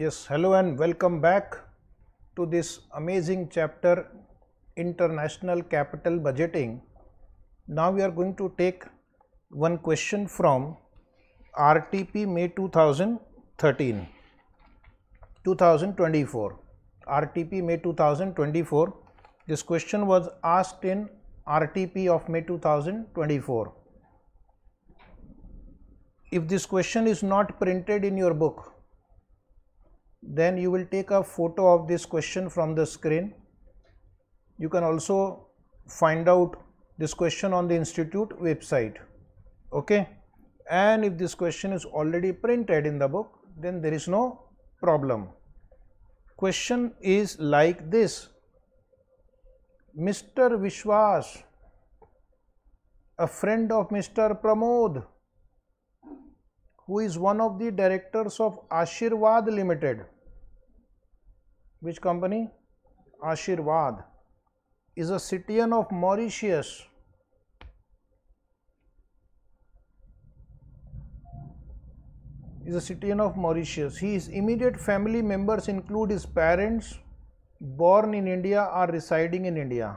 Yes, hello and welcome back to this amazing chapter International Capital Budgeting. Now we are going to take one question from RTP May 2013 2024 RTP May 2024 this question was asked in RTP of May 2024 if this question is not printed in your book then you will take a photo of this question from the screen. You can also find out this question on the institute website okay and if this question is already printed in the book then there is no problem question is like this mr vishwas a friend of mr pramod who is one of the directors of Ashirwad Limited. Which company? Ashirwad is a citizen of Mauritius. Is a citizen of Mauritius. His immediate family members include his parents born in India or residing in India.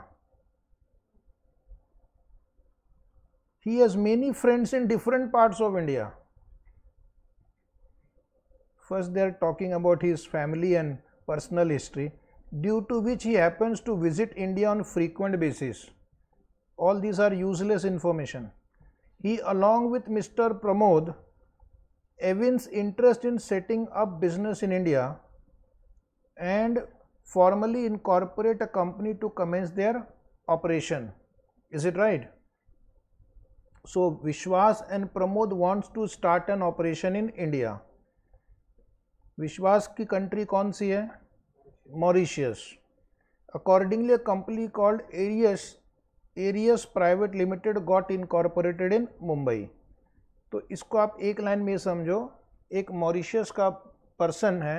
He has many friends in different parts of India. First, they are talking about his family and personal history, due to which he happens to visit India on frequent basis. All these are useless information. He along with Mr. Pramod evince interest in setting up business in India and formally incorporate a company to commence their operation. Is it right? So, Vishwas and Pramod wants to start an operation in India. विश्वास की country कौन सी है Mauritius accordingly company called Arius Arius private limited got incorporated in Mumbai तो इसको आप एक line में समझो एक मॉरिशियस का पर्सन है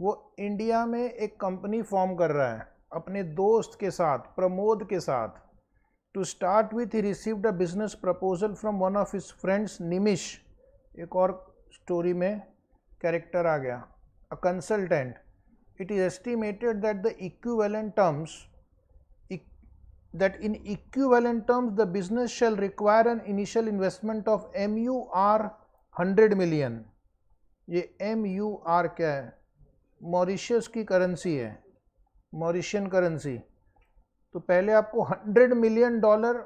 वो इंडिया में एक कंपनी फॉर्म कर रहा है अपने दोस्त के साथ प्रमोद के साथ to start with he received a business proposal from one of his friends Nimish एक और स्टोरी में character आ गया a consultant it is estimated that the equivalent terms that in equivalent terms the business shall require an initial investment of MUR 100 million ये MUR क्या है Mauritius की currency है Mauritian currency तो पहले आपको 100 million dollar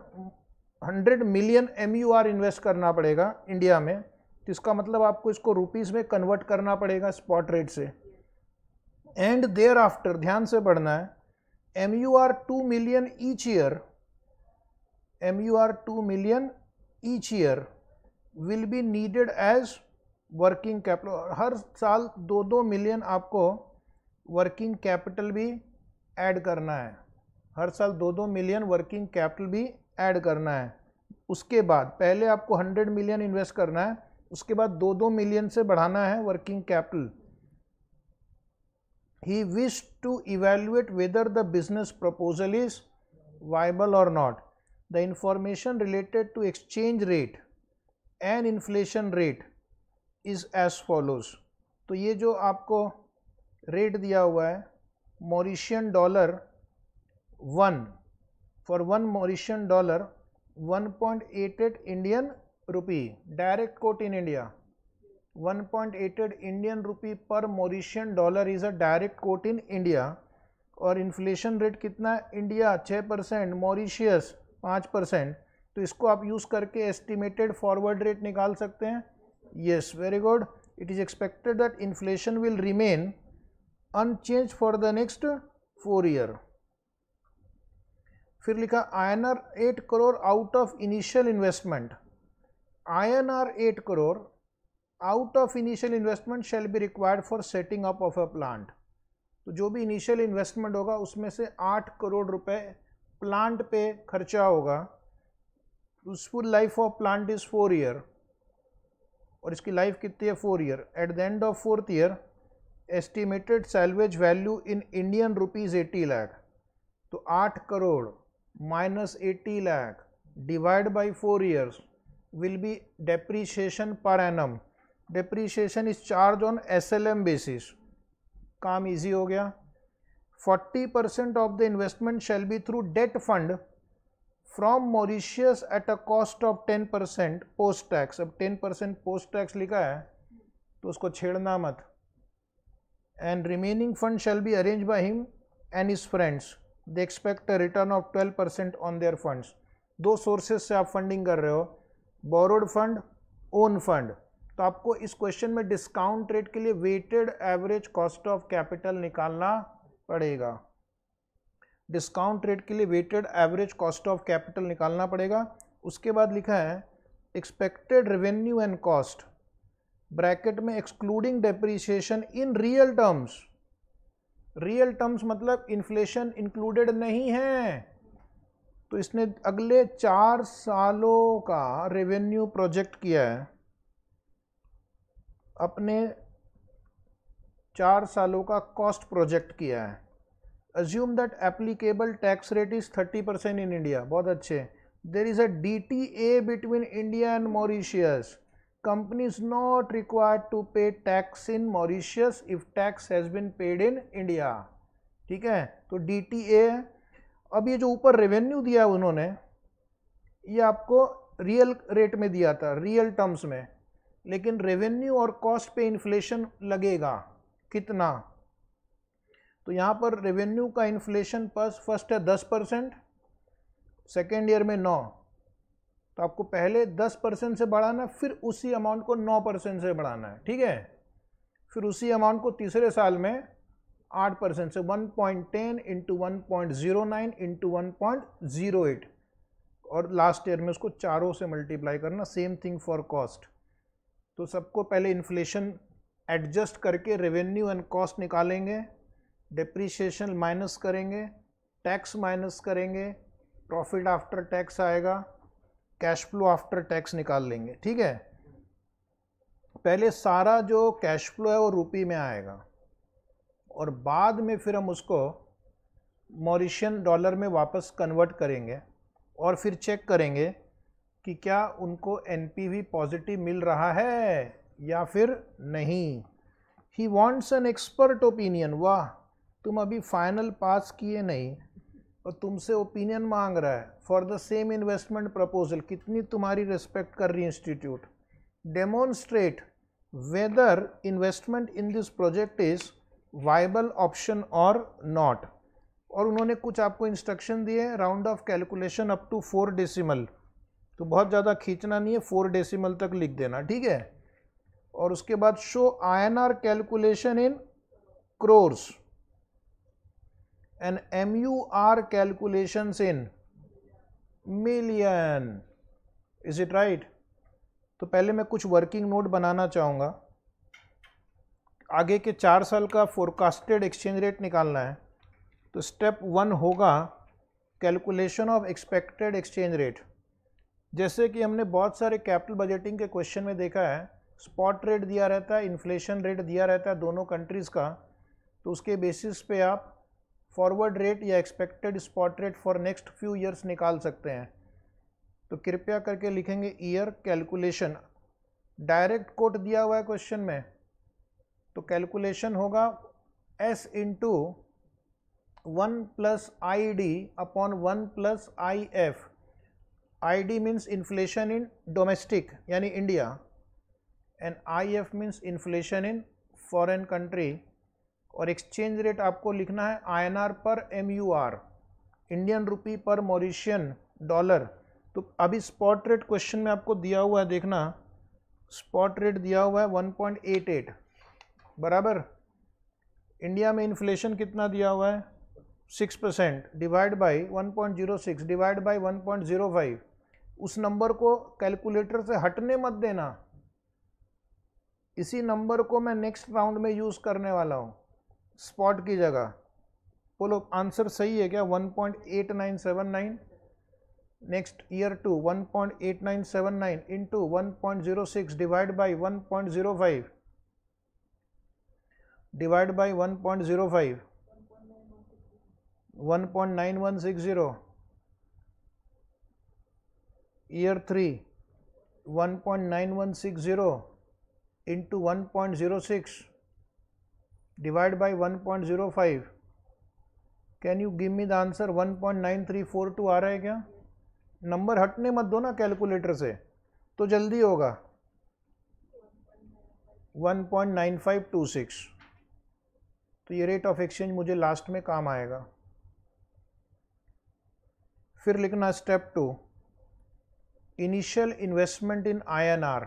100 million M invest करना पड़ेगा इंडिया में तो इसका मतलब आपको इसको रुपीज़ में कन्वर्ट करना पड़ेगा स्पॉट रेट से एंड देयर आफ्टर ध्यान से पढ़ना है M U R two million each year M U R two million each year will be needed as working capital हर साल दो दो मिलियन आपको वर्किंग कैपिटल भी ऐड करना है हर साल दो दो मिलियन वर्किंग कैपिटल भी ऐड करना है उसके बाद पहले आपको हंड्रेड मिलियन इन्वेस्ट करना है उसके बाद दो दो मिलियन से बढ़ाना है working capital he wish to evaluate whether the business proposal is viable or not the information related to exchange rate and inflation rate is as follows तो ये जो आपको रेट दिया हुआ है Mauritian dollar one for one Mauritian dollar one point eight eight Indian rupee direct quote in india 1.88 Indian rupee per Mauritian dollar is a direct quote in India और inflation rate कितना India छः percent Mauritius पाँच percent तो इसको आप use करके estimated forward rate निकाल सकते हैं yes very good it is expected that inflation will remain unchanged for the next four year फिर लिखा INR eight crore out of initial investment or eight crore out of initial investment shall be required for setting up of a plant तो जो भी initial investment होगा उसमें से आठ करोड़ रुपए प्लांट पे खर्चा होगा useful life of plant is four year और इसकी लाइफ कितनी है four year at the end of fourth year estimated salvage value in Indian rupees eighty lakh तो आठ crore minus eighty lakh divide by four years will be per annum per is charge on S L M basis काम easy हो गया forty percent of the investment shall be through debt fund from Mauritius at a cost of ten percent post tax अब ten percent post tax लिखा है तो उसको छेड़ना मत and remaining fund shall be arrange by him and his friends they expect a return of twelve percent on their funds दो sources से आप फंडिंग कर रहे हो बोरोड फंड ओन फंड तो आपको इस क्वेश्चन में डिस्काउंट रेट के लिए weighted average cost of capital निकालना पड़ेगा डिस्काउंट रेट के लिए weighted average cost of capital निकालना पड़ेगा उसके बाद लिखा है expected revenue and cost bracket में excluding depreciation in real terms real terms मतलब इन्फ्लेशन इंक्लूडेड नहीं है तो इसने अगले चार सालों का रेवेन्यू प्रोजेक्ट किया है अपने चार सालों का कॉस्ट प्रोजेक्ट किया है assume that applicable tax rate is thirty percent in India बहुत अच्छे there is a D T A between India and Mauritius company is not required to pay tax in Mauritius if tax has been paid in India ठीक है तो D T ए अब ये जो ऊपर revenue दिया उन्होंने ये आपको रियल रेट में दिया था रियल टर्म्स में लेकिन रेवेन्यू और कॉस्ट पे इन्फ्लेशन लगेगा कितना तो यहाँ पर रेवेन्यू का इन्फ्लेशन पस फर्स्ट है दस परसेंट सेकेंड ईयर में नौ तो आपको पहले दस परसेंट से बढ़ाना फिर उसी अमाउंट को नौ परसेंट से बढ़ाना है ठीक है फिर उसी अमाउंट को तीसरे साल में आठ परसेंट से one point ten into one point zero nine into one point zero eight और लास्ट ईयर में उसको चारों से मल्टीप्लाई करना सेम थिंग फॉर कॉस्ट तो सबको पहले इन्फ्लेशन एडजस्ट करके रेवेन्यू एंड कॉस्ट निकालेंगे डिप्रीशिएशन माइनस करेंगे टैक्स माइनस करेंगे प्रॉफिट आफ्टर टैक्स आएगा कैश फ्लो आफ्टर टैक्स निकाल लेंगे ठीक है पहले सारा जो कैश फ्लो है वो रुपी में आएगा और बाद में फिर हम उसको मॉरिशियन डॉलर में वापस कन्वर्ट करेंगे और फिर चेक करेंगे कि क्या उनको एन पॉजिटिव मिल रहा है या फिर नहीं he wants an expert opinion वाह तुम अभी फाइनल पास किए नहीं और तुमसे ओपिनियन मांग रहा है for the same investment proposal कितनी तुम्हारी रिस्पेक्ट कर रही institute demonstrate whether investment in this project is viable option or not और उन्होंने कुछ आपको इंस्ट्रक्शन दिए round off calculation up to four decimal तो बहुत ज़्यादा खींचना नहीं है फोर डेसिमल तक लिख देना ठीक है और उसके बाद show INR calculation in crores and M U R calculation in million is it right तो पहले मैं कुछ वर्किंग नोट बनाना चाहूँगा आगे के चार साल का फोरकास्टेड एक्सचेंज रेट निकालना है तो स्टेप वन होगा calculation of expected exchange rate जैसे कि हमने बहुत सारे कैपिटल बजटिंग के क्वेश्चन में देखा है स्पॉट रेट दिया रहता है इन्फ्लेशन रेट दिया रहता है दोनों कंट्रीज़ का तो उसके बेसिस पे आप फॉरवर्ड रेट या expected spot rate for next few years निकाल सकते हैं तो कृपया करके लिखेंगे ईयर कैलकुलेशन डायरेक्ट कोट दिया हुआ है क्वेश्चन में तो कैलकुलेशन होगा S into one plus I D upon one plus I F I D means inflation in domestic यानी India and I F means inflation in foreign country और exchange rate आपको लिखना है I N R per M U R Indian rupee per Mauritian dollar तो अभी spot rate question में आपको दिया हुआ है देखना स्पॉट रेट दिया हुआ है वन पॉइंट एट एट बराबर इंडिया में इन्फ्लेशन कितना दिया हुआ है six percent divide by one point zero six divide by one point zero five उस नंबर को कैलकुलेटर से हटने मत देना इसी नंबर को मैं नेक्स्ट राउंड में यूज़ करने वाला हूँ स्पॉट की जगह बोलो आंसर सही है क्या one point eight nine seven nine next year two one point eight nine seven nine into one point zero six divide by one point zero five divide by 1.05 1.9160 year three 1.9160 into 1.06 divide by 1.05 can you give me the answer 1.9342 आ रहा है क्या number हटने मत दो ना calculator से तो जल्दी होगा 1.9526 तो ये रेट ऑफ एक्सचेंज मुझे लास्ट में काम आएगा फिर लिखना step two initial investment in INR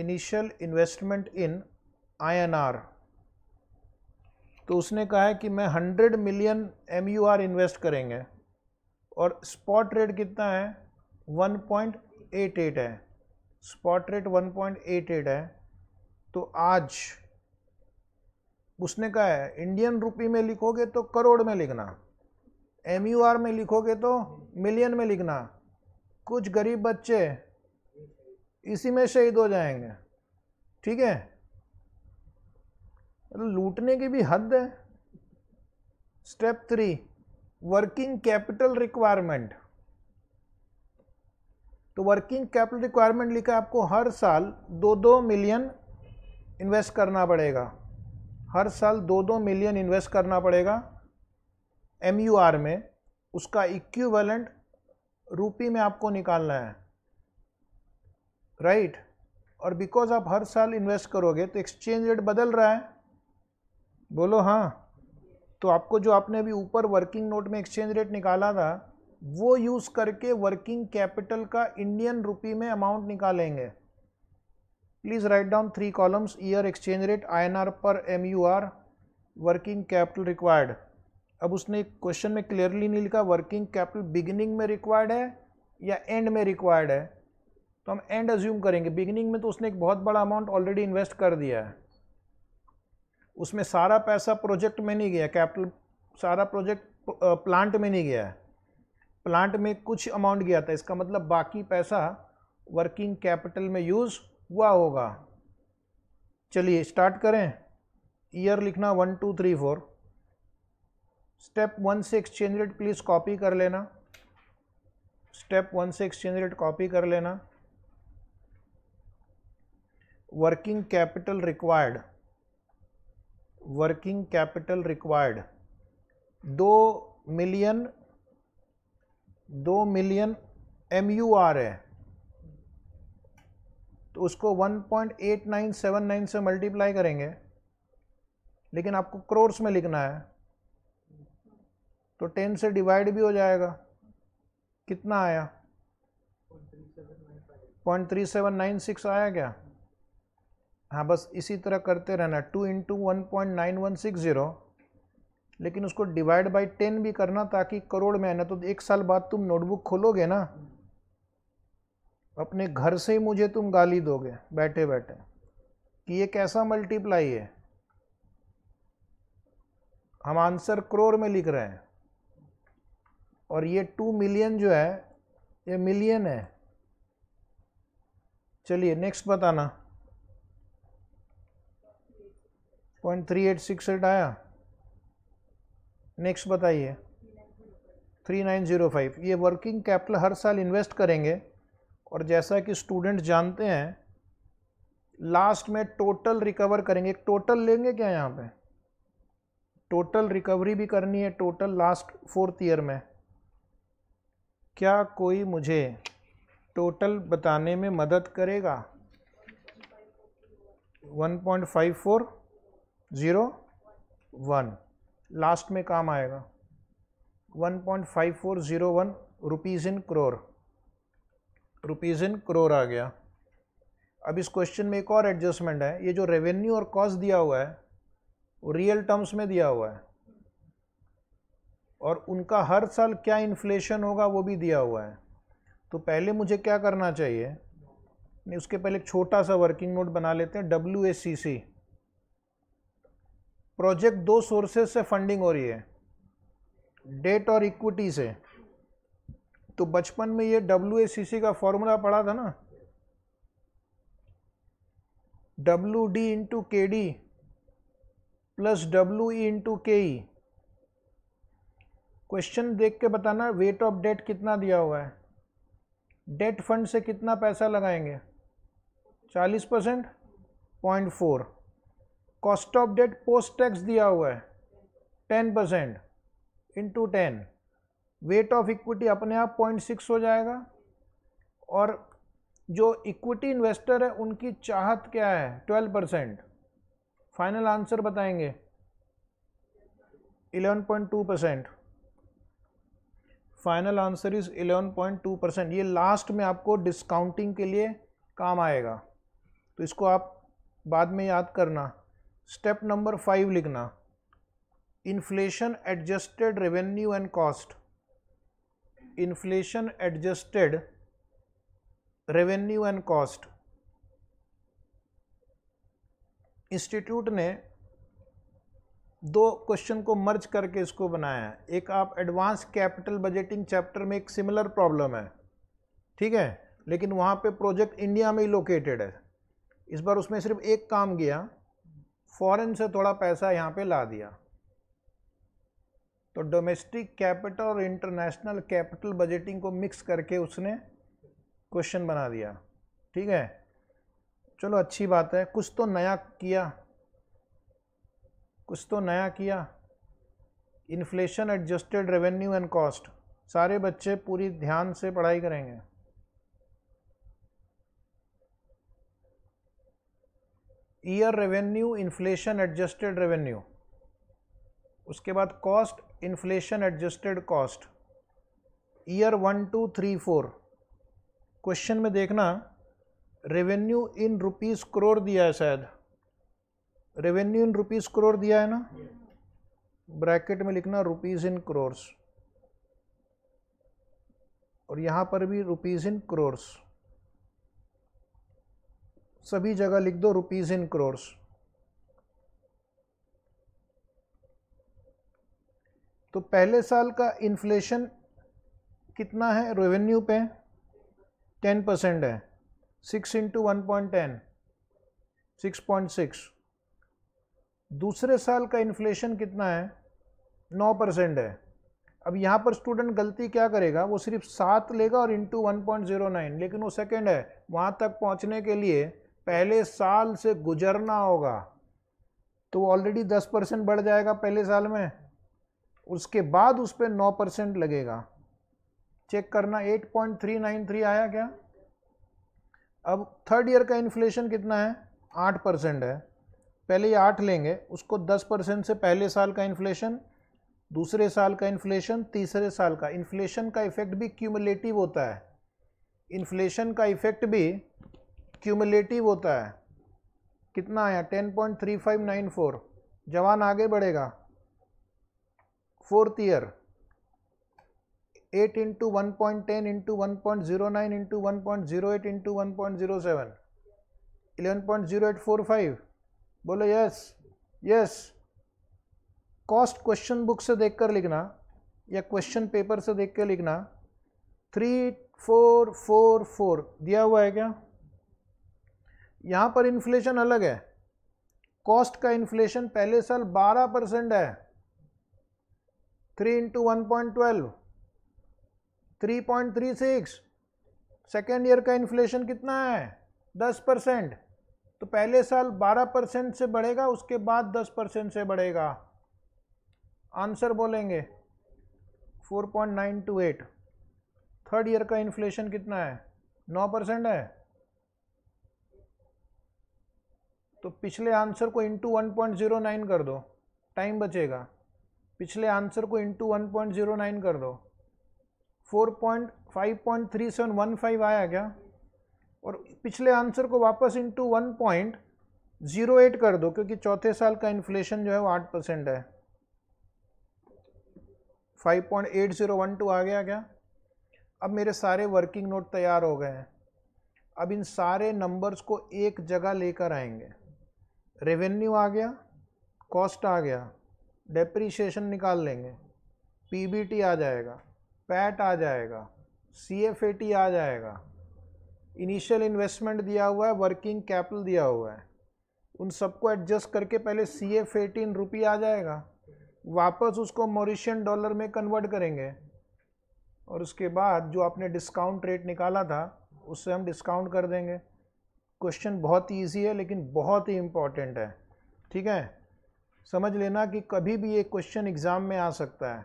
initial investment in INR तो उसने कहा है कि मैं 100 मिलियन आर इन्वेस्ट करेंगे और स्पॉट रेट कितना है 1.88 है स्पॉट रेट 1.88 है तो आज उसने कहा है इंडियन रुपी में लिखोगे तो करोड़ में लिखना एम यू आर में लिखोगे तो मिलियन में लिखना कुछ गरीब बच्चे इसी में शहीद हो जाएंगे ठीक है मतलब लूटने की भी हद है step three working capital requirement तो वर्किंग कैपिटल रिक्वायरमेंट लिखा आपको हर साल दो दो मिलियन इन्वेस्ट करना पड़ेगा हर साल दो दो मिलियन इन्वेस्ट करना पड़ेगा एम में उसका इक्विवेलेंट रूपी में आपको निकालना है राइट right? और बिकॉज आप हर साल इन्वेस्ट करोगे तो एक्सचेंज रेट बदल रहा है बोलो हाँ तो आपको जो आपने अभी ऊपर वर्किंग नोट में एक्सचेंज रेट निकाला था वो यूज़ करके वर्किंग कैपिटल का इंडियन रुपी में अमाउंट निकालेंगे Please write down three columns year exchange rate INR per MUR working capital required. अब उसने क्वेश्चन में क्लियरली नहीं लिखा वर्किंग कैपिटल बिगिनिंग में रिक्वायर्ड है या एंड में रिक्वायर्ड है तो हम एंड अज्यूम करेंगे बिगिनिंग में तो उसने एक बहुत बड़ा अमाउंट ऑलरेडी इन्वेस्ट कर दिया है उसमें सारा पैसा प्रोजेक्ट में नहीं गया कैपिटल सारा प्रोजेक्ट प्लांट में नहीं गया है प्लांट में कुछ अमाउंट गया था इसका मतलब बाकी पैसा वर्किंग कैपिटल में यूज़ हुआ होगा चलिए स्टार्ट करें ईयर लिखना one two three four step one से एक्सचेंज रेट प्लीज़ कॉपी कर लेना स्टेप वन से एक्सचेंज रेट कॉपी कर लेना working capital required working capital required दो मिलियन दो मिलियन एम यू आर है उसको 1.8979 से मल्टीप्लाई करेंगे लेकिन आपको क्रोर्स में लिखना है तो 10 से डिवाइड भी हो जाएगा कितना आया point three seven nine six आया क्या हाँ बस इसी तरह करते रहना two into one point nine one six zero लेकिन उसको डिवाइड बाई टेन भी करना ताकि करोड़ में आना तो एक साल बाद तुम नोटबुक खोलोगे ना अपने घर से ही मुझे तुम गाली दोगे बैठे बैठे कि ये कैसा मल्टीप्लाई है हम आंसर क्रोर में लिख रहे हैं और ये टू मिलियन जो है ये मिलियन है चलिए नेक्स्ट बताना point three eight six eight आया नेक्स्ट बताइए थ्री नाइन ज़ीरो फाइव ये वर्किंग कैपिटल हर साल इन्वेस्ट करेंगे और जैसा कि स्टूडेंट जानते हैं लास्ट में टोटल रिकवर करेंगे एक टोटल लेंगे क्या यहाँ पे टोटल रिकवरी भी करनी है टोटल लास्ट फोर्थ ईयर में क्या कोई मुझे टोटल बताने में मदद करेगा 1.5401 लास्ट में काम आएगा 1.5401 rupees in crore rupees in crore आ गया अब इस क्वेश्चन में एक और एडजस्टमेंट है ये जो रेवेन्यू और कॉस्ट दिया हुआ है वो रियल टर्म्स में दिया हुआ है और उनका हर साल क्या इन्फ्लेशन होगा वो भी दिया हुआ है तो पहले मुझे क्या करना चाहिए नहीं उसके पहले एक छोटा सा वर्किंग नोट बना लेते हैं W S C C project दो सोर्सेज से फंडिंग हो रही है डेट और इक्विटी से तो बचपन में ये डब्ल्यू का फॉर्मूला पढ़ा था ना W D into K D plus W E into K E question देख के बताना वेट ऑफ डेट कितना दिया हुआ है डेट फंड से कितना पैसा लगाएंगे 40 percent point four cost of debt post tax दिया हुआ है 10 percent into ten weight of equity अपने आप पॉइंट सिक्स हो जाएगा और जो इक्विटी इन्वेस्टर है उनकी चाहत क्या है ट्वेल्व परसेंट फाइनल आंसर बताएंगे eleven point two percent final answer is eleven point two percent ये लास्ट में आपको डिस्काउंटिंग के लिए काम आएगा तो इसको आप बाद में याद करना स्टेप नंबर फाइव लिखना inflation adjusted revenue and cost inflation adjusted revenue and cost institute ने दो क्वेश्चन को मर्ज करके इसको बनाया है एक आप एडवांस कैपिटल बजटिंग चैप्टर में एक सिमिलर प्रॉब्लम है ठीक है लेकिन वहाँ पे प्रोजेक्ट इंडिया में ही लोकेटेड है इस बार उसमें सिर्फ एक काम किया फॉरेन से थोड़ा पैसा यहाँ पे ला दिया तो डोमेस्टिक कैपिटल और इंटरनेशनल कैपिटल बजटिंग को मिक्स करके उसने क्वेश्चन बना दिया ठीक है चलो अच्छी बात है कुछ तो नया किया कुछ तो नया किया inflation adjusted revenue and cost सारे बच्चे पूरी ध्यान से पढ़ाई करेंगे year revenue inflation adjusted revenue उसके बाद cost inflation adjusted cost year one two three four question में देखना रेवेन्यू इन रुपीज़ करोर दिया है शायद रेवेन्यू इन रुपीज़ करोर दिया है ना ब्रैकेट में लिखना रुपीज़ इन करोर्स और यहाँ पर भी रुपीज़ इन करोर्स सभी जगह लिख दो रुपीज़ इन करोर्स तो पहले साल का इन्फ्लेशन कितना है रेवेन्यू पे टेन परसेंट है six into one point ten six point six दूसरे साल का इन्फ्लेशन कितना है नौ परसेंट है अब यहाँ पर स्टूडेंट गलती क्या करेगा वो सिर्फ सात लेगा और into one point zero nine लेकिन वो सेकेंड है वहाँ तक पहुँचने के लिए पहले साल से गुजरना होगा तो ऑलरेडी दस परसेंट बढ़ जाएगा पहले साल में उसके बाद उस पर नौ परसेंट लगेगा चेक करना eight point three nine three आया क्या अब थर्ड ईयर का इन्फ्लेशन कितना है आठ परसेंट है पहले ये आठ लेंगे उसको दस परसेंट से पहले साल का इन्फ्लेशन दूसरे साल का इन्फ्लेशन तीसरे साल का इन्फ्लेशन का इफेक्ट भी क्यूमुलेटिव होता है इन्फ्लेशन का इफेक्ट भी क्यूमुलेटिव होता है कितना आया ten point three five nine four जवान आगे बढ़ेगा fourth year eight into one point ten into one point zero nine into one point zero eight into one point zero seven eleven point zero eight four five बोलो yes yes cost question book से देख कर लिखना या question paper से देख कर लिखना थ्री फोर फोर फोर दिया हुआ है क्या यहाँ पर इन्फ्लेशन अलग है कॉस्ट का इन्फ्लेशन पहले साल बारह परसेंट है three into one point twelve three point three six second year का इन्फ्लेशन कितना है दस परसेंट तो पहले साल बारह परसेंट से बढ़ेगा उसके बाद दस परसेंट से बढ़ेगा आंसर बोलेंगे four point nine two eight third year का इन्फ्लेशन कितना है नौ परसेंट है तो पिछले आंसर को into one point zero nine कर दो टाइम बचेगा पिछले आंसर को into one point zero nine कर दो four point five point three seven one five आया क्या और पिछले आंसर को वापस into one point zero eight कर दो क्योंकि चौथे साल का इन्फ्लेशन जो है वो आठ परसेंट है five point eight zero one two आ गया क्या अब मेरे सारे वर्किंग नोट तैयार हो गए हैं अब इन सारे नंबर्स को एक जगह लेकर आएंगे रेवेन्यू आ गया कॉस्ट आ गया डेप्रीशिएशन निकाल लेंगे पीबीटी आ जाएगा पैट आ जाएगा सीएफएटी आ जाएगा इनिशियल इन्वेस्टमेंट दिया हुआ है वर्किंग कैपिटल दिया हुआ है उन सबको एडजस्ट करके पहले सी एफ एटीन रुपी आ जाएगा वापस उसको मॉरिशियन डॉलर में कन्वर्ट करेंगे और उसके बाद जो आपने डिस्काउंट रेट निकाला था उससे हम डिस्काउंट कर देंगे क्वेश्चन बहुत ईजी है लेकिन बहुत ही इम्पॉर्टेंट है ठीक है समझ लेना कि कभी भी ये क्वेश्चन एग्ज़ाम में आ सकता है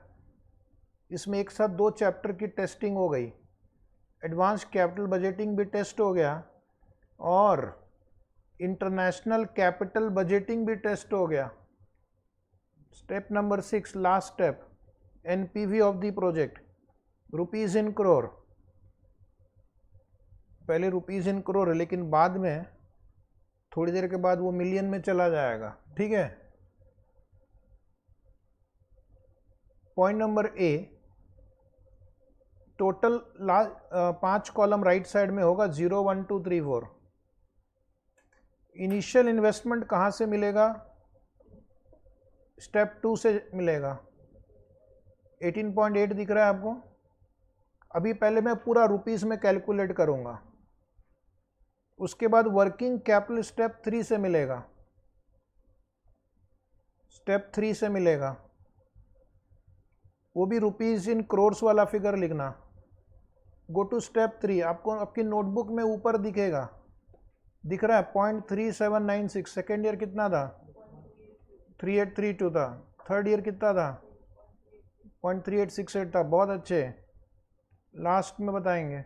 इसमें एक साथ दो चैप्टर की टेस्टिंग हो गई एडवांस कैपिटल बजटिंग भी टेस्ट हो गया और इंटरनेशनल कैपिटल बजटिंग भी टेस्ट हो गया step number six last step NPV of the project rupees in crore पहले रुपीज़ इन है लेकिन बाद में थोड़ी देर के बाद वो मिलियन में चला जाएगा ठीक है point number A total last पांच कॉलम राइट साइड में होगा zero one two three four initial investment कहाँ से मिलेगा स्टेप टू से मिलेगा 18.8 दिख रहा है आपको अभी पहले मैं पूरा रुपीस में कैलकुलेट करूँगा उसके बाद वर्किंग कैपिटल स्टेप थ्री से मिलेगा स्टेप थ्री से मिलेगा वो भी रुपीज़ इन क्रोर्स वाला फिगर लिखना गो टू स्टेप थ्री आपको आपकी नोटबुक में ऊपर दिखेगा दिख रहा है point three seven nine six second year कितना था थ्री एट थ्री टू था थर्ड ईयर कितना था point three eight six eight था बहुत अच्छे लास्ट में बताएंगे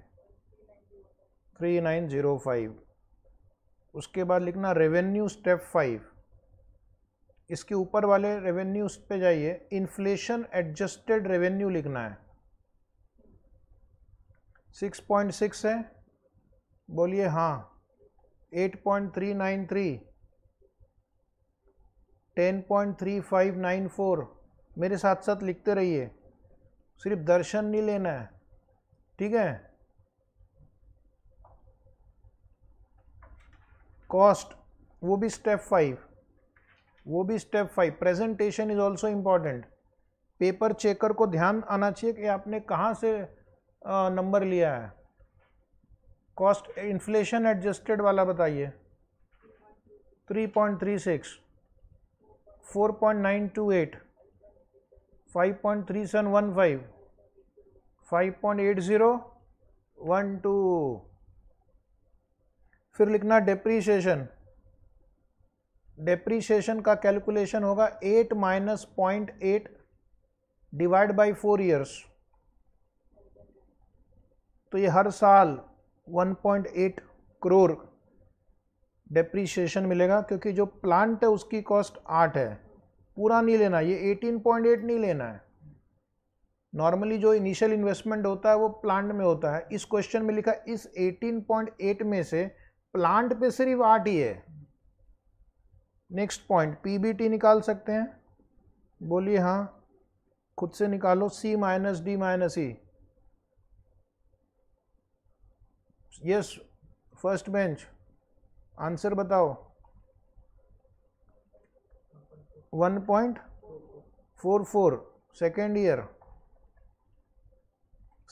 थ्री नाइन ज़ीरो फाइव उसके बाद लिखना रेवेन्यू स्टेप फाइव इसके ऊपर वाले रेवेन्यू उस पर जाइए इन्फ्लेशन एडजस्टेड रेवेन्यू लिखना है 6.6 है बोलिए हाँ 8.393 10.3594 मेरे साथ साथ लिखते रहिए सिर्फ दर्शन नहीं लेना है ठीक है कॉस्ट वो भी स्टेप फाइव वो भी step five presentation is also important paper checker को ध्यान आना चाहिए कि आपने कहाँ से नंबर लिया है कॉस्ट इन्फ्लेशन एडजस्टेड वाला बताइए 3.36, 4.928, 5.3715, 5.80, 1, फिर लिखना डिप्रीशिएशन 0.5 डेप्रीशिएशन का कैलकुलेशन होगा eight minus point eight divide by four years तो ये हर साल 1.8 करोड़ डेप्रीशिएशन मिलेगा क्योंकि जो प्लांट है उसकी कॉस्ट आठ है पूरा नहीं लेना ये 18.8 नहीं लेना है नॉर्मली जो इनिशियल इन्वेस्टमेंट होता है वो प्लांट में होता है इस क्वेश्चन में लिखा इस 18.8 में से प्लांट पे सिर्फ आठ ही है नेक्स्ट पॉइंट पीबीटी निकाल सकते हैं बोलिए हाँ खुद से निकालो C minus D minus E yes first bench answer बताओ one point four four second year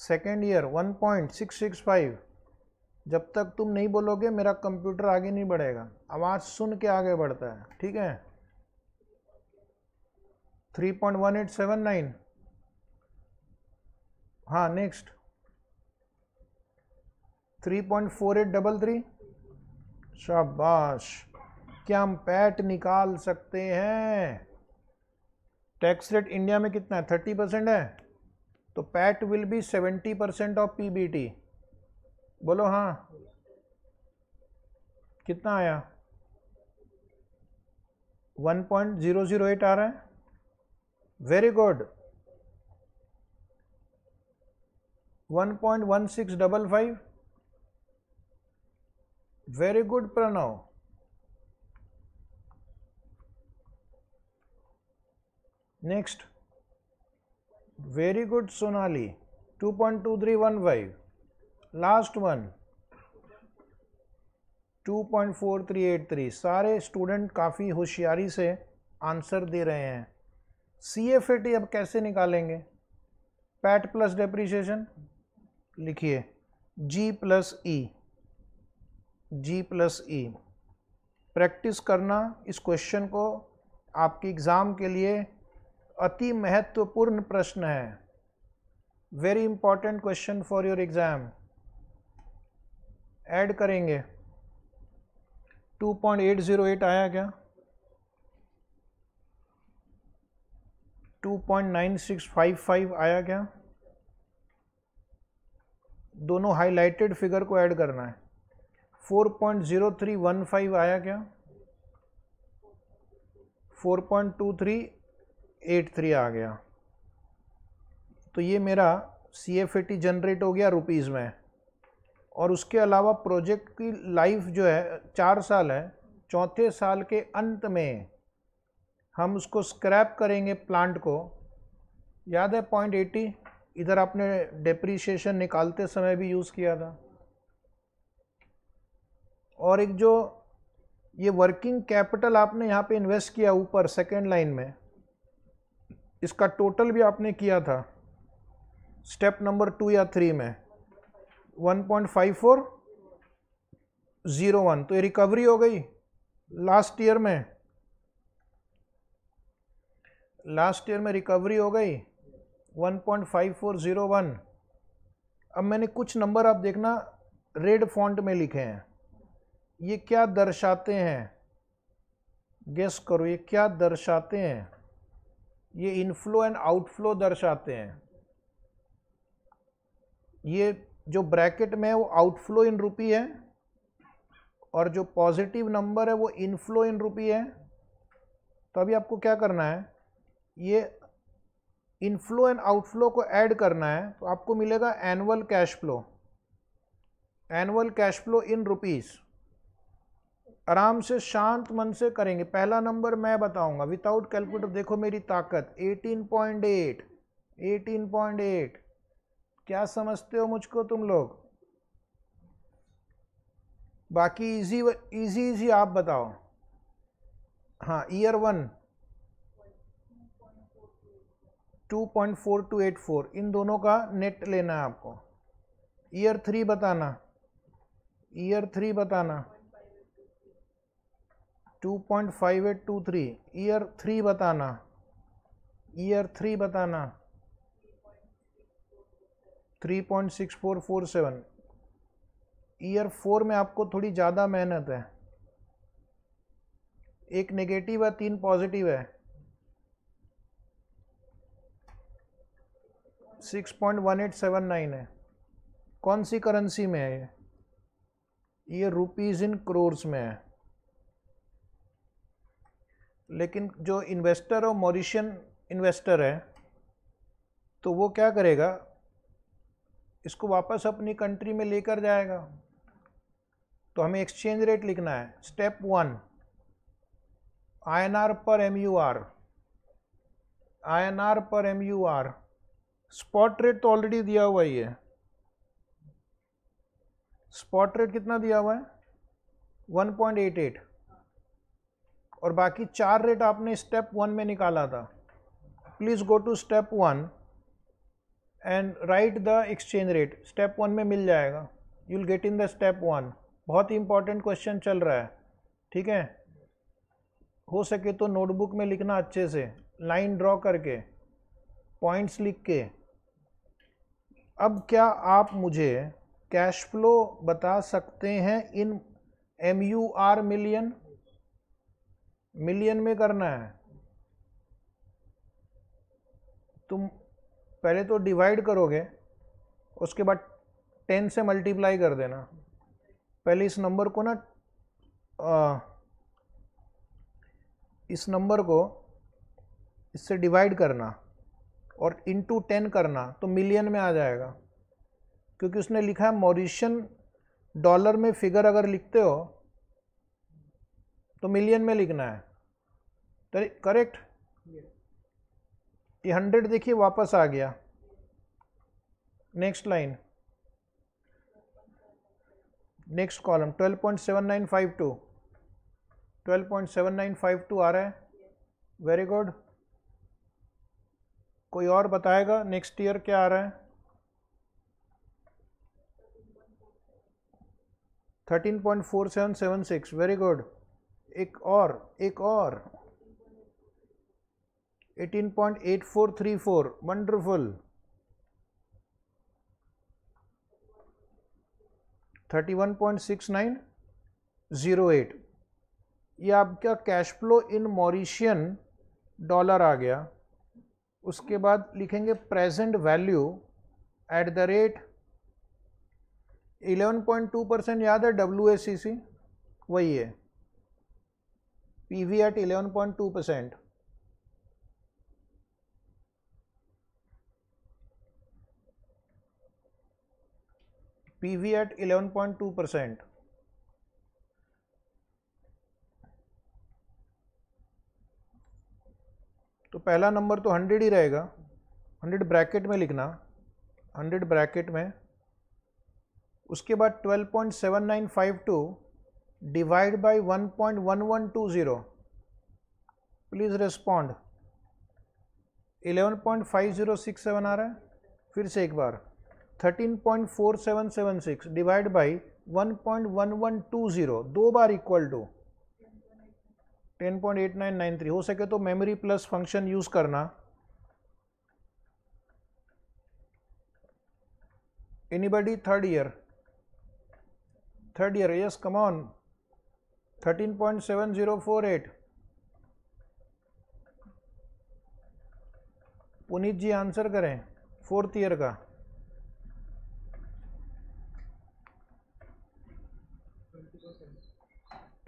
second year one point six six five जब तक तुम नहीं बोलोगे मेरा कंप्यूटर आगे नहीं बढ़ेगा आवाज़ सुन के आगे बढ़ता है ठीक है three point one eight seven nine हाँ next three point four eight double three शाबाश क्या हम पैट निकाल सकते हैं टैक्स रेट इंडिया में कितना है थर्टी परसेंट है तो PAT will be seventy percent of PBT बोलो हाँ कितना आया 1.008 आ रहा है very good 1.1655 very good Pranav next very good Sonali 2.2315 last one 2.4383 सारे स्टूडेंट काफ़ी होशियारी से आंसर दे रहे हैं सी एफ ए टी अब कैसे निकालेंगे पैट प्लस डेप्रीशिएशन लिखिए G plus E G plus E practice करना इस क्वेश्चन को आपके एग्ज़ाम के लिए अति महत्वपूर्ण प्रश्न है very important question for your exam add करेंगे 2.808 आया क्या 2.9655 आया क्या दोनों हाइलाइटेड फिगर को ऐड करना है 4.0315 आया क्या 4.2383 आ गया तो ये मेरा सी जनरेट हो गया रुपीज़ में और उसके अलावा प्रोजेक्ट की लाइफ जो है चार साल है चौथे साल के अंत में हम उसको स्क्रैप करेंगे प्लांट को याद है पॉइंट एटी इधर आपने डेप्रीशिएशन निकालते समय भी यूज़ किया था और एक जो ये वर्किंग कैपिटल आपने यहाँ पे इन्वेस्ट किया ऊपर सेकेंड लाइन में इसका टोटल भी आपने किया था स्टेप नंबर टू या थ्री में 1.5401 जीरो वन तो ये रिकवरी हो गई लास्ट ईयर में लास्ट ईयर में रिकवरी हो गई 1.5401 अब मैंने कुछ नंबर आप देखना रेड फॉन्ट में लिखे हैं ये क्या दर्शाते हैं गेस करो ये क्या दर्शाते हैं ये इनफ्लो एंड आउटफ्लो दर्शाते हैं ये जो ब्रैकेट में है वो आउटफ्लो इन रुपी है और जो पॉजिटिव नंबर है वो इनफ्लो इन रुपी है तो अभी आपको क्या करना है ये इनफ्लो एंड आउटफ्लो को ऐड करना है तो आपको मिलेगा annual cash flow annual cash flow in rupees आराम से शांत मन से करेंगे पहला नंबर मैं बताऊंगा विदाउट कैलकुलेटर देखो मेरी ताकत 18.8 18.8 क्या समझते हो मुझको तुम लोग बाकी इजी इजी इजी आप बताओ हाँ ईयर वन 2.4284 इन दोनों का नेट लेना है आपको ईयर थ्री बताना ईयर थ्री बताना 2.5823 ईयर थ्री बताना ईयर थ्री बताना 3.6447 ईयर फोर में आपको थोड़ी ज़्यादा मेहनत है एक नेगेटिव है तीन पॉजिटिव है 6.1879 है कौन सी करेंसी में है ये ये रुपीज़ इन क्रोर्स में है लेकिन जो इन्वेस्टर और मॉरिशियन इन्वेस्टर है तो वो क्या करेगा इसको वापस अपनी कंट्री में लेकर जाएगा तो हमें एक्सचेंज रेट लिखना है step one R per M U R I N R per M U R spot rate तो ऑलरेडी दिया हुआ ही है स्पॉट रेट कितना दिया हुआ है 1.88 और बाकी चार रेट आपने स्टेप वन में निकाला था please go to step one and write the exchange rate step one में मिल जाएगा you'll get in the step one बहुत ही इंपॉर्टेंट क्वेश्चन चल रहा है ठीक है हो सके तो नोटबुक में लिखना अच्छे से लाइन ड्रॉ करके पॉइंट्स लिख के अब क्या आप मुझे कैश फ्लो बता सकते हैं in M U R million million में करना है तुम पहले तो डिवाइड करोगे उसके बाद टेन से मल्टीप्लाई कर देना पहले इस नंबर को ना आ, इस नंबर को इससे डिवाइड करना और इनटू टेन करना तो मिलियन में आ जाएगा क्योंकि उसने लिखा है मॉरिशन डॉलर में फिगर अगर लिखते हो तो मिलियन में लिखना है करेक्ट तो ये हंड्रेड देखिए वापस आ गया next line next column twelve point seven nine five two twelve point seven nine five two आ रहा है वेरी गुड कोई और बताएगा नेक्स्ट ईयर क्या आ रहा है thirteen point four seven seven six very good एक और एक और 18.8434 wonderful 31.6908 ये आपका cash flow in Mauritian dollar आ गया उसके बाद लिखेंगे present value at the rate 11.2 percent याद है डब्ल्यू वही है P V at eleven point two percent PV at 11.2 percent. तो पहला नंबर तो 100 ही रहेगा 100 ब्रैकेट में लिखना 100 ब्रैकेट में उसके बाद 12.7952 डिवाइड बाय 1.1120 प्लीज़ सिक्स 11.5067 आ रहा है फिर से एक बार 13.4776 डिवाइड टू 1.1120 दो बार इक्वल टू 10.8993 हो सके तो मेमोरी प्लस फंक्शन यूज करना anybody third year third year yes come on 13.7048 Puneet ji answer करें फोर्थ ईयर का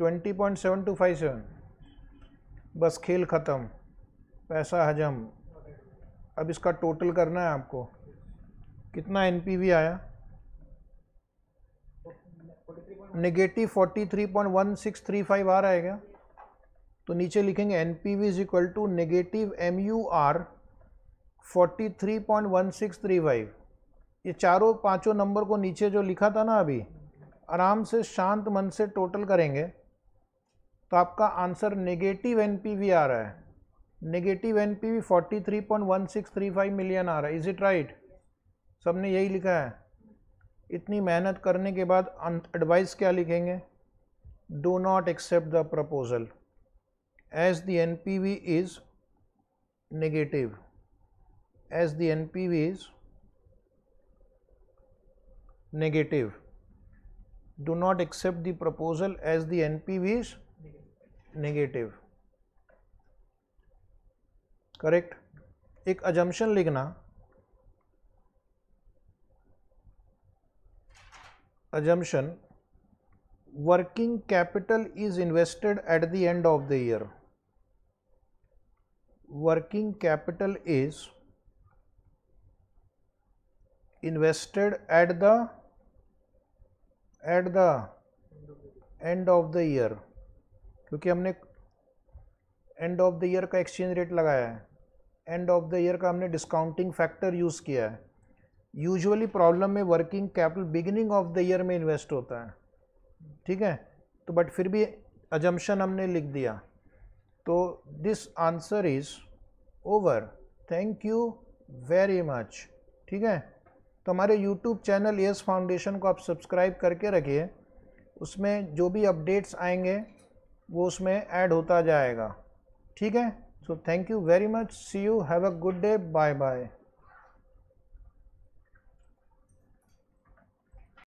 twenty point seven two five seven बस खेल ख़त्म पैसा हजम अब इसका टोटल करना है आपको कितना एन आया negative forty three point one six three five आ रहा है क्या तो नीचे लिखेंगे N P V is equal to negative M U R forty three point one six three five ये चारों पांचों नंबर को नीचे जो लिखा था ना अभी आराम से शांत मन से टोटल करेंगे तो आपका आंसर नेगेटिव एनपीवी आ रहा है नेगेटिव एनपीवी 43.1635 मिलियन आ रहा है इज़ इट राइट सबने यही लिखा है इतनी मेहनत करने के बाद एडवाइस अं-, क्या लिखेंगे do not accept the proposal as the N P V is P V is NPV do not accept the proposal as proposal N P V is negative correct एक अजम्पन लिखना assumption working capital is invested at the end of the year working capital is invested at the at the end of the year क्योंकि हमने end of the year का exchange rate लगाया है and of the year का हमने discounting factor use किया है usually problem में working capital beginning of the year में इन्वेस्ट होता है ठीक है तो बट फिर भी अजम्पन हमने लिख दिया तो this answer is over thank you very much ठीक है तो हमारे यूट्यूब चैनल एस फाउंडेशन को आप सब्सक्राइब करके रखिए उसमें जो भी अपडेट्स आएंगे वो उसमें ऐड होता जाएगा ठीक है so thank you very much see you have a good day bye bye